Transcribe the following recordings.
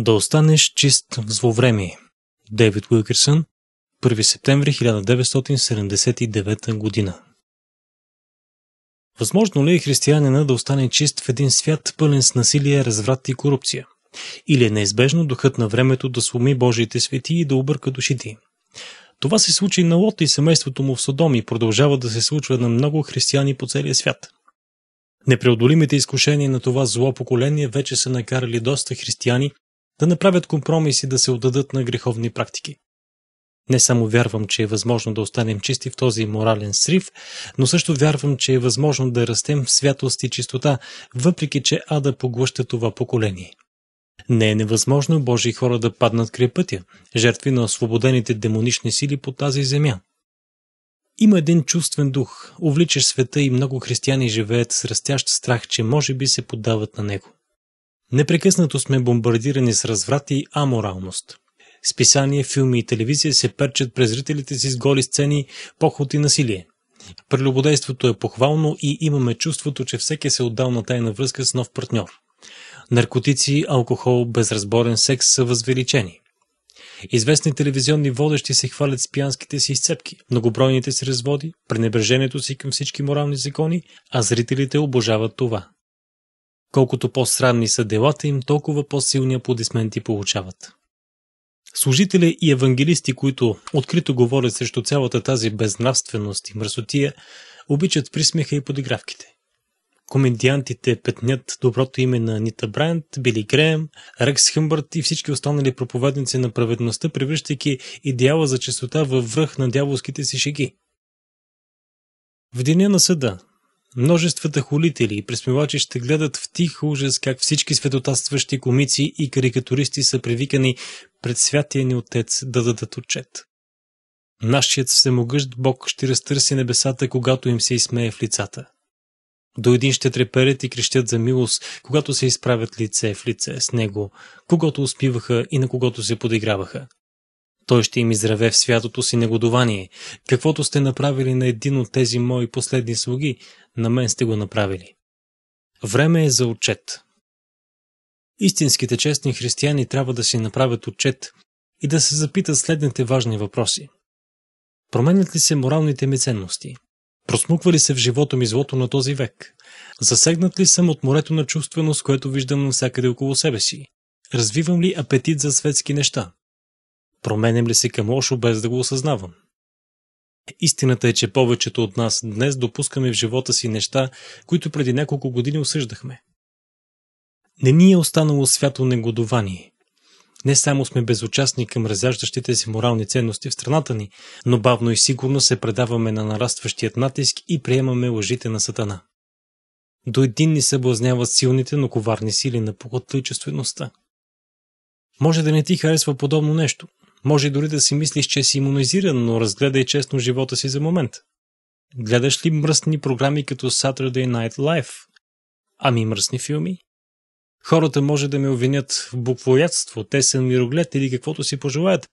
Да останеш чист в зловремие. Дейвид Уилкерсън, 1 септември 1979 година. Възможно ли е християнина да остане чист в един свят пълен с насилие, разврат и корупция? Или е неизбежно духът на времето да сломи Божиите свети и да обърка душите им? Това се случи на Лот и семейството му в Содом и продължава да се случва на много християни по целия свят. Непреодолимите изкушения на това зло поколение вече са накарали доста християни да направят компромиси да се отдадат на греховни практики. Не само вярвам, че е възможно да останем чисти в този морален срив, но също вярвам, че е възможно да растем в святост и чистота, въпреки че Ада поглъща това поколение. Не е невъзможно Божии хора да паднат край пътя, жертви на освободените демонични сили по тази земя. Има един чувствен дух, увличаш света и много християни живеят с растящ страх, че може би се поддават на него. Непрекъснато сме бомбардирани с разврат и аморалност. Списания, филми и телевизия се перчат през зрителите си с голи сцени, поход и насилие. Прелюбодейството е похвално и имаме чувството, че всеки се е отдал на тайна връзка с нов партньор. Наркотици, алкохол, безразборен секс са възвеличени. Известни телевизионни водещи се хвалят с пиянските си изцепки, многобройните си разводи, пренебрежението си към всички морални закони, а зрителите обожават това. Колкото по-срамни са делата им, толкова по-силни аплодисменти получават. Служители и евангелисти, които открито говорят срещу цялата тази безнравственост и мръсотия, обичат присмеха и подигравките. Комедиантите петнят доброто име на Нита Брайант, Били Греем, Рекс Хъмбърт и всички останали проповедници на праведността, превръщайки идеала за чистота във връх на дяволските си шеги. В деня на съда, Множествата холители и пресмивачи ще гледат в тих ужас как всички светотатстващи комици и карикатуристи са привикани пред святия ни отец да дадат отчет. Нашият всемогъщ Бог ще разтърси небесата, когато им се изсмее в лицата. До един ще треперят и крещят за милост, когато се изправят лице в лице с него, когато успиваха и на когато се подиграваха. Той ще им израве в святото си негодование. Каквото сте направили на един от тези мои последни слуги, на мен сте го направили. Време е за отчет. Истинските честни християни трябва да си направят отчет и да се запитат следните важни въпроси. Променят ли се моралните ми ценности? Просмуква ли се в живота ми злото на този век? Засегнат ли съм от морето на чувственост, което виждам навсякъде около себе си? Развивам ли апетит за светски неща? Променям ли се към лошо, без да го осъзнавам? Истината е, че повечето от нас днес допускаме в живота си неща, които преди няколко години осъждахме. Не ни е останало свято негодование. Не само сме безучастни към разяждащите си морални ценности в страната ни, но бавно и сигурно се предаваме на нарастващият натиск и приемаме лъжите на сатана. До един ни съблазняват силните, но коварни сили на похотличествеността. Може да не ти харесва подобно нещо, може дори да си мислиш, че си иммунизиран, но разгледай честно живота си за момент. Гледаш ли мръсни програми като Saturday Night Live? Ами мръсни филми? Хората може да ме обвинят в буквоядство, тесен мироглед или каквото си пожелаят,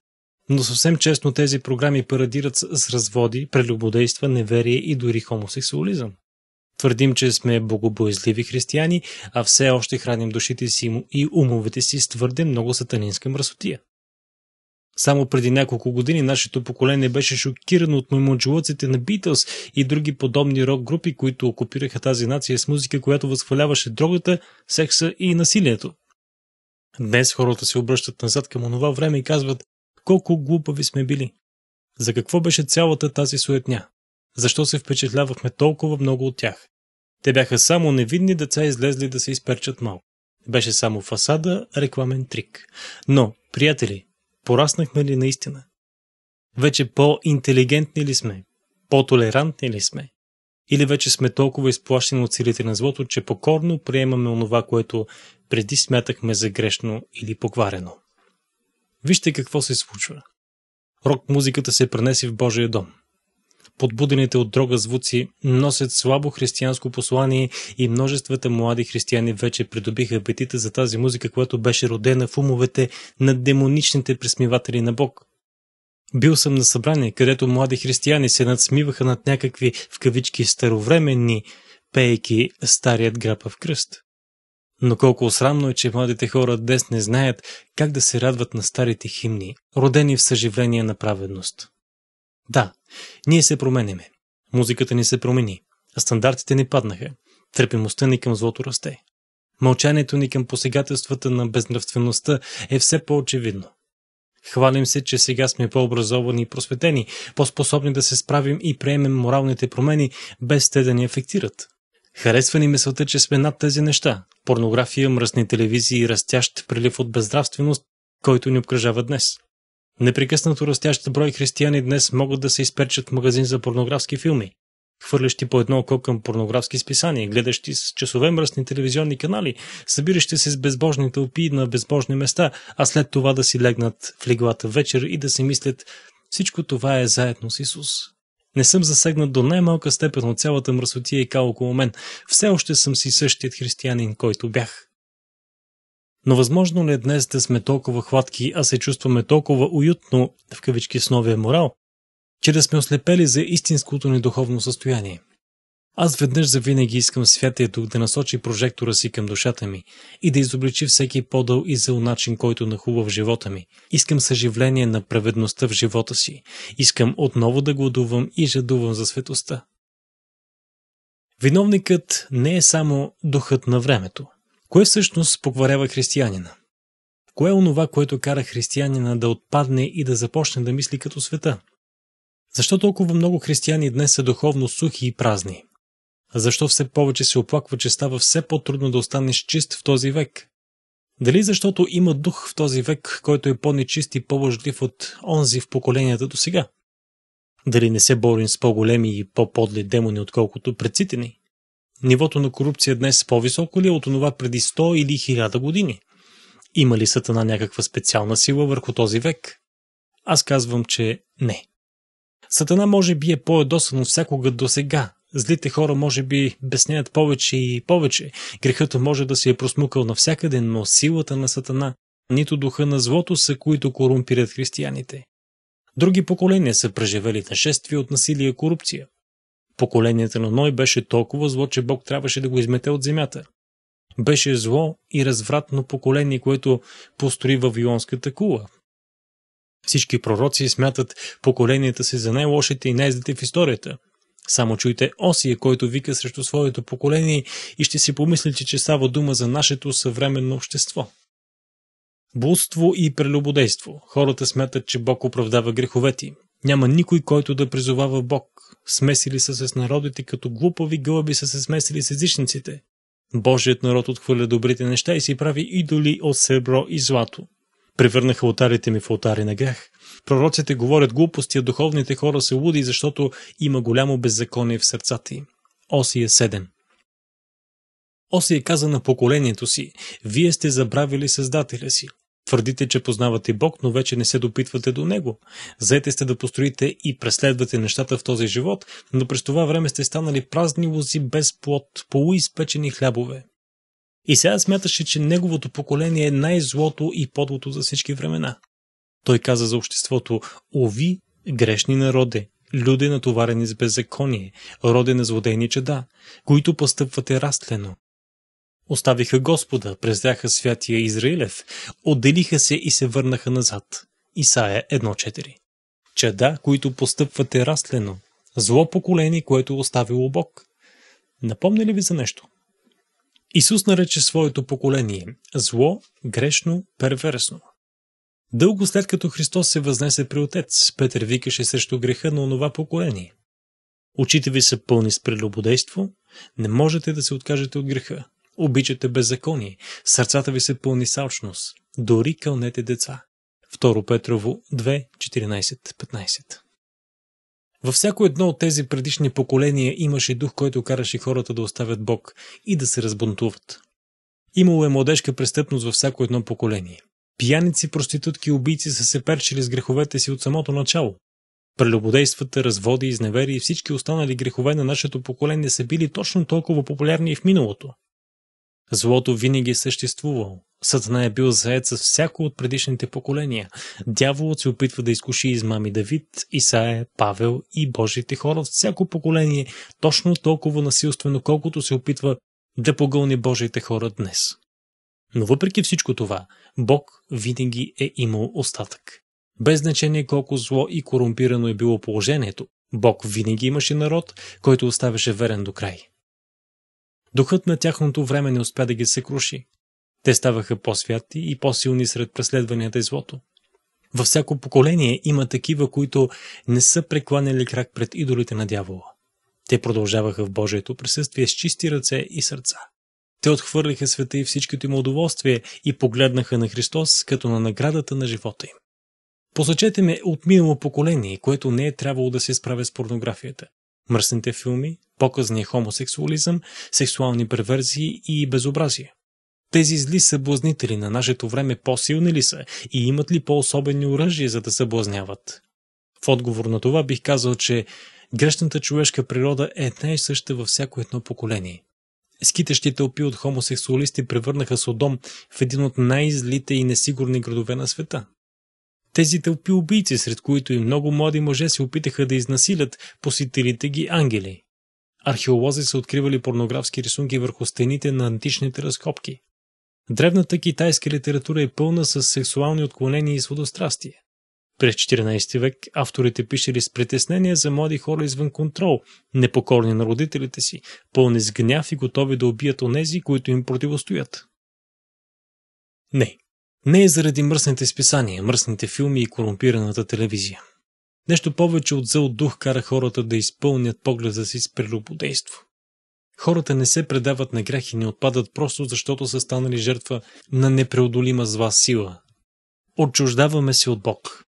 но съвсем честно тези програми парадират с разводи, прелюбодейства, неверие и дори хомосексуализъм. Твърдим, че сме богобоязливи християни, а все още храним душите си и умовете си с твърде много сатанинска мръсотия. Само преди няколко години нашето поколение беше шокирано от маймунджелъците на Битълс и други подобни рок групи, които окупираха тази нация с музика, която възхваляваше дрогата, секса и насилието. Днес хората се обръщат назад към онова време и казват колко глупави сме били. За какво беше цялата тази суетня? Защо се впечатлявахме толкова много от тях? Те бяха само невидни деца, излезли да се изперчат малко. Беше само фасада, рекламен трик. Но, приятели, Пораснахме ли наистина? Вече по-интелигентни ли сме? По-толерантни ли сме? Или вече сме толкова изплашени от силите на злото, че покорно приемаме онова, което преди смятахме за грешно или покварено? Вижте какво се случва. Рок музиката се пренесе в Божия дом – подбудените от дрога звуци носят слабо християнско послание и множествата млади християни вече придобиха апетита за тази музика, която беше родена в умовете на демоничните пресмиватели на Бог. Бил съм на събрание, където млади християни се надсмиваха над някакви в кавички старовременни, пейки старият грапа в кръст. Но колко срамно е, че младите хора днес не знаят как да се радват на старите химни, родени в съживление на праведност. Да, ние се променяме. Музиката ни се промени. Стандартите ни паднаха. Търпимостта ни към злото расте. Мълчанието ни към посегателствата на безнравствеността е все по-очевидно. Хвалим се, че сега сме по-образовани и просветени, по-способни да се справим и приемем моралните промени, без те да ни афектират. Харесва ни мисълта, че сме над тези неща – порнография, мръсни телевизии и растящ прилив от бездравственост, който ни обкръжава днес – Непрекъснато растящата брой християни днес могат да се изперчат в магазин за порнографски филми, хвърлящи по едно око към порнографски списания, гледащи с часове мръсни телевизионни канали, събиращи се с безбожни тълпи на безбожни места, а след това да си легнат в леглата вечер и да си мислят всичко това е заедно с Исус. Не съм засегнат до най-малка степен от цялата мръсотия и кал около мен. Все още съм си същият християнин, който бях. Но възможно ли е днес да сме толкова хватки, а се чувстваме толкова уютно, в кавички с новия морал, че да сме ослепели за истинското ни духовно състояние? Аз веднъж завинаги искам Святия Дух да насочи прожектора си към душата ми и да изобличи всеки подъл и зъл начин, който нахува в живота ми. Искам съживление на праведността в живота си. Искам отново да гладувам и жадувам за светостта. Виновникът не е само духът на времето. Кое всъщност покварява християнина? Кое е онова, което кара християнина да отпадне и да започне да мисли като света? Защо толкова много християни днес са духовно сухи и празни? Защо все повече се оплаква, че става все по-трудно да останеш чист в този век? Дали защото има дух в този век, който е по-нечист и по-лъжлив от онзи в поколенията до сега? Дали не се борим с по-големи и по-подли демони, отколкото предците ни? Нивото на корупция днес е по-високо ли е от това преди 100 или 1000 години? Има ли Сатана някаква специална сила върху този век? Аз казвам, че не. Сатана може би е по-едосан от всякога до сега. Злите хора може би безнеят повече и повече. Грехът може да се е просмукал навсякъде, но силата на Сатана, нито духа на злото са, които корумпират християните. Други поколения са преживели нашествие от насилие и корупция. Поколението на Ной беше толкова зло, че Бог трябваше да го измете от земята. Беше зло и развратно поколение, което построи Вавилонската кула. Всички пророци смятат поколенията си за най-лошите и най-злите в историята. Само чуйте Осия, който вика срещу своето поколение и ще си помислите, че става дума за нашето съвременно общество. Блудство и прелюбодейство. Хората смятат, че Бог оправдава греховете им. Няма никой, който да призовава Бог. Смесили са се с народите, като глупави гълъби са се смесили с езичниците. Божият народ отхвърля добрите неща и си прави идоли от сребро и злато. Превърнаха отарите ми в отари на грях. Пророците говорят глупости, а духовните хора се луди, защото има голямо беззаконие в сърцата им. Осия 7 е Осия е каза на поколението си, вие сте забравили Създателя си. Твърдите, че познавате Бог, но вече не се допитвате до Него. Заете сте да построите и преследвате нещата в този живот, но през това време сте станали празни лози без плод, полуизпечени хлябове. И сега смяташе, че неговото поколение е най-злото и подлото за всички времена. Той каза за обществото, ови, грешни народе, люди натоварени с беззаконие, роде на злодейни чеда, които постъпвате растлено, Оставиха Господа, презряха святия Израилев, отделиха се и се върнаха назад. Исаия 1.4 Чада, които постъпвате растлено, зло поколение, което е оставило Бог. Напомня ли ви за нещо? Исус нарече своето поколение зло, грешно, перверсно. Дълго след като Христос се възнесе при Отец, Петър викаше срещу греха на онова поколение. Очите ви са пълни с прелюбодейство, не можете да се откажете от греха. Обичате беззаконие, сърцата ви се пълни с дори кълнете деца. 2 Петрово 2, 14-15 Във всяко едно от тези предишни поколения имаше дух, който караше хората да оставят Бог и да се разбунтуват. Имало е младежка престъпност във всяко едно поколение. Пияници, проститутки и убийци са се перчили с греховете си от самото начало. Прелюбодействата, разводи, изневери и всички останали грехове на нашето поколение са били точно толкова популярни и в миналото. Злото винаги е съществувало. Сатана е бил заед с всяко от предишните поколения. Дяволът се опитва да изкуши измами Давид, Исае, Павел и Божите хора от всяко поколение, точно толкова насилствено, колкото се опитва да погълни Божите хора днес. Но въпреки всичко това, Бог винаги е имал остатък. Без значение колко зло и корумпирано е било положението, Бог винаги имаше народ, който оставяше верен до край. Духът на тяхното време не успя да ги се круши. Те ставаха по-святи и по-силни сред преследванията и злото. Във всяко поколение има такива, които не са прекланяли крак пред идолите на дявола. Те продължаваха в Божието присъствие с чисти ръце и сърца. Те отхвърлиха света и всичкото им удоволствие и погледнаха на Христос като на наградата на живота им. Посочете ме от минало поколение, което не е трябвало да се справя с порнографията мръсните филми, показния хомосексуализъм, сексуални перверзии и безобразие. Тези зли съблазнители на нашето време по-силни ли са и имат ли по-особени оръжия за да съблазняват? В отговор на това бих казал, че грешната човешка природа е най-съща във всяко едно поколение. Скитещите опи от хомосексуалисти превърнаха Содом в един от най-злите и несигурни градове на света. Тези тълпи убийци, сред които и много млади мъже се опитаха да изнасилят посетилите ги ангели. Археолози са откривали порнографски рисунки върху стените на античните разкопки. Древната китайска литература е пълна с сексуални отклонения и сводострастие. През 14 век авторите пишели с притеснения за млади хора извън контрол, непокорни на родителите си, пълни с гняв и готови да убият онези, които им противостоят. Не, не е заради мръсните списания, мръсните филми и корумпираната телевизия. Нещо повече от зъл дух кара хората да изпълнят погледа си с прелюбодейство. Хората не се предават на грях и не отпадат просто защото са станали жертва на непреодолима зла сила. Отчуждаваме се от Бог.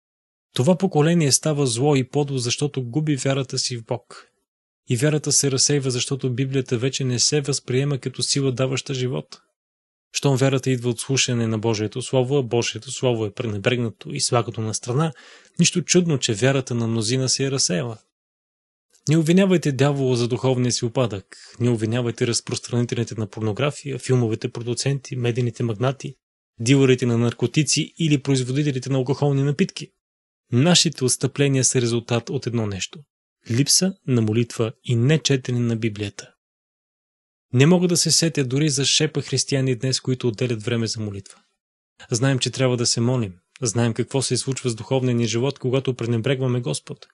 Това поколение става зло и подло, защото губи вярата си в Бог. И вярата се разсейва, защото Библията вече не се възприема като сила даваща живот. Щом вярата идва от слушане на Божието Слово, а Божието Слово е пренебрегнато и слагато на страна, нищо чудно, че вярата на мнозина се е разсеяла. Не обвинявайте дявола за духовния си упадък, не обвинявайте разпространителите на порнография, филмовите продуценти, медийните магнати, дилерите на наркотици или производителите на алкохолни напитки. Нашите отстъпления са резултат от едно нещо – липса на молитва и нечетене на Библията. Не мога да се сетя дори за шепа християни днес, които отделят време за молитва. Знаем, че трябва да се молим. Знаем какво се случва с духовния ни живот, когато пренебрегваме Господ.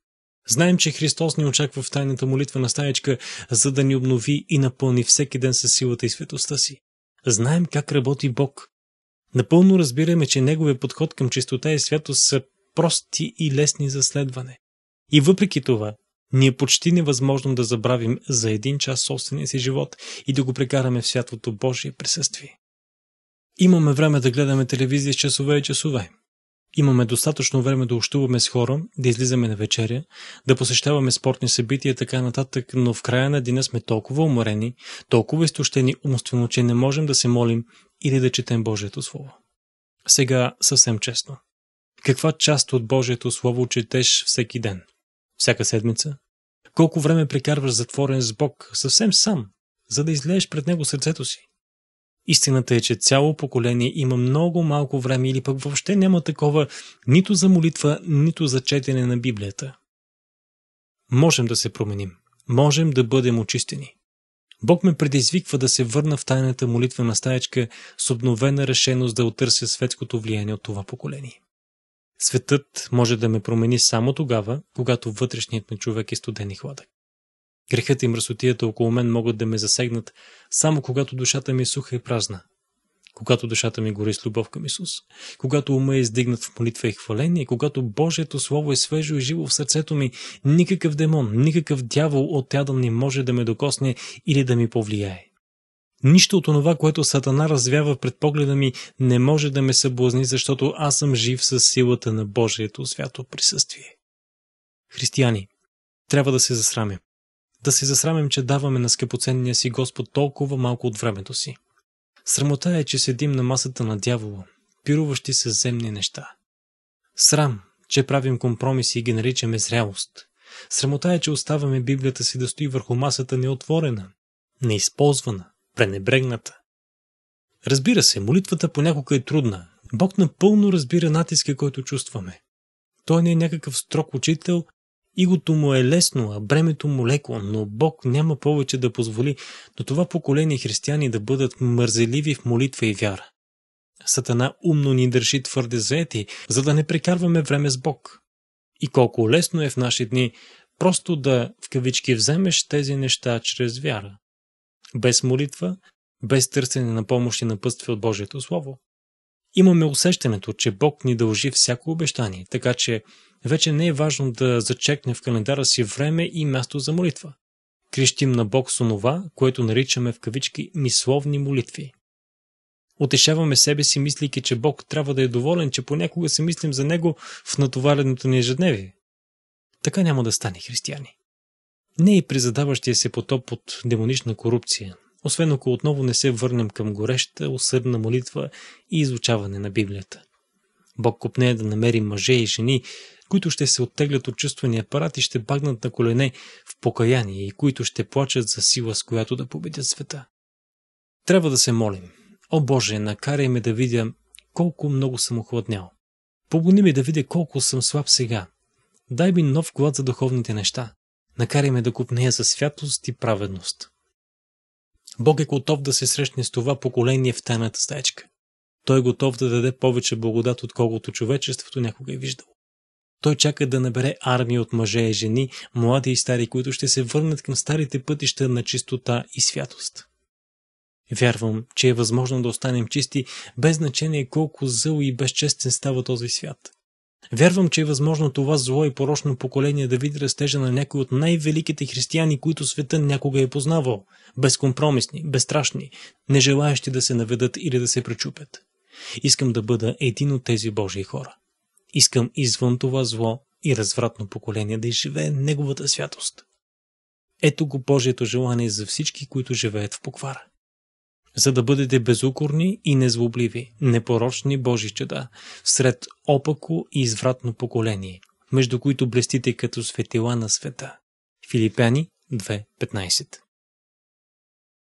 Знаем, че Христос ни очаква в тайната молитва на стаечка, за да ни обнови и напълни всеки ден със силата и светостта си. Знаем как работи Бог. Напълно разбираме, че Неговия подход към чистота и святост са прости и лесни за следване. И въпреки това, ни е почти невъзможно да забравим за един час собствения си живот и да го прекараме в святото Божие присъствие. Имаме време да гледаме телевизия с часове и часове. Имаме достатъчно време да общуваме с хора, да излизаме на вечеря, да посещаваме спортни събития и така нататък, но в края на деня сме толкова уморени, толкова изтощени умствено, че не можем да се молим или да четем Божието Слово. Сега съвсем честно. Каква част от Божието Слово четеш всеки ден? Всяка седмица? Колко време прекарваш затворен с Бог, съвсем сам, за да излееш пред Него сърцето си? Истината е, че цяло поколение има много малко време или пък въобще няма такова нито за молитва, нито за четене на Библията. Можем да се променим. Можем да бъдем очистени. Бог ме предизвиква да се върна в тайната молитва на стаечка с обновена решеност да отърся светското влияние от това поколение. Светът може да ме промени само тогава, когато вътрешният ми човек е студен и хладък. Грехът и мръсотията около мен могат да ме засегнат само когато душата ми е суха и празна. Когато душата ми гори с любов към Исус, когато ума е издигнат в молитва и хваление, когато Божието Слово е свежо и живо в сърцето ми, никакъв демон, никакъв дявол от ядъл не може да ме докосне или да ми повлияе. Нищо от това, което Сатана развява пред погледа ми, не може да ме съблазни, защото аз съм жив с силата на Божието свято присъствие. Християни, трябва да се засрамим. Да се засрамим, че даваме на скъпоценния си Господ толкова малко от времето си. Срамота е, че седим на масата на дявола, пируващи с земни неща. Срам, че правим компромиси и ги наричаме зрялост. Срамота е, че оставаме Библията си да стои върху масата неотворена, неизползвана, пренебрегната. Разбира се, молитвата понякога е трудна. Бог напълно разбира натиска, който чувстваме. Той не е някакъв строг учител, игото му е лесно, а бремето му леко, но Бог няма повече да позволи до това поколение християни да бъдат мързеливи в молитва и вяра. Сатана умно ни държи твърде заети, за да не прекарваме време с Бог. И колко лесно е в наши дни просто да в кавички вземеш тези неща чрез вяра без молитва, без търсене на помощ и напътствие от Божието Слово. Имаме усещането, че Бог ни дължи всяко обещание, така че вече не е важно да зачекне в календара си време и място за молитва. Крещим на Бог с онова, което наричаме в кавички мисловни молитви. Отешаваме себе си, мислики, че Бог трябва да е доволен, че понякога се мислим за Него в натовареното ни ежедневие. Така няма да стане християни. Не и при задаващия се потоп от демонична корупция, освен ако отново не се върнем към гореща, усърдна молитва и изучаване на Библията. Бог купне да намери мъже и жени, които ще се оттеглят от чувствения апарат и ще багнат на колене в покаяние и които ще плачат за сила, с която да победят света. Трябва да се молим. О Боже, накарай ме да видя колко много съм охладнял. Погони ми да видя колко съм слаб сега. Дай ми нов глад за духовните неща накарай ме да купнея със святост и праведност. Бог е готов да се срещне с това поколение в тайната стаечка. Той е готов да даде повече благодат, отколкото човечеството някога е виждало. Той чака да набере армия от мъже и жени, млади и стари, които ще се върнат към старите пътища на чистота и святост. Вярвам, че е възможно да останем чисти, без значение колко зъл и безчестен става този свят. Вярвам, че е възможно това зло и порочно поколение да види растежа на някои от най-великите християни, които света някога е познавал. Безкомпромисни, безстрашни, нежелаящи да се наведат или да се пречупят. Искам да бъда един от тези Божии хора. Искам извън това зло и развратно поколение да изживее Неговата святост. Ето го Божието желание за всички, които живеят в поквара за да бъдете безукорни и незлобливи, непорочни Божи чеда, сред опако и извратно поколение, между които блестите като светила на света. Филипяни 2.15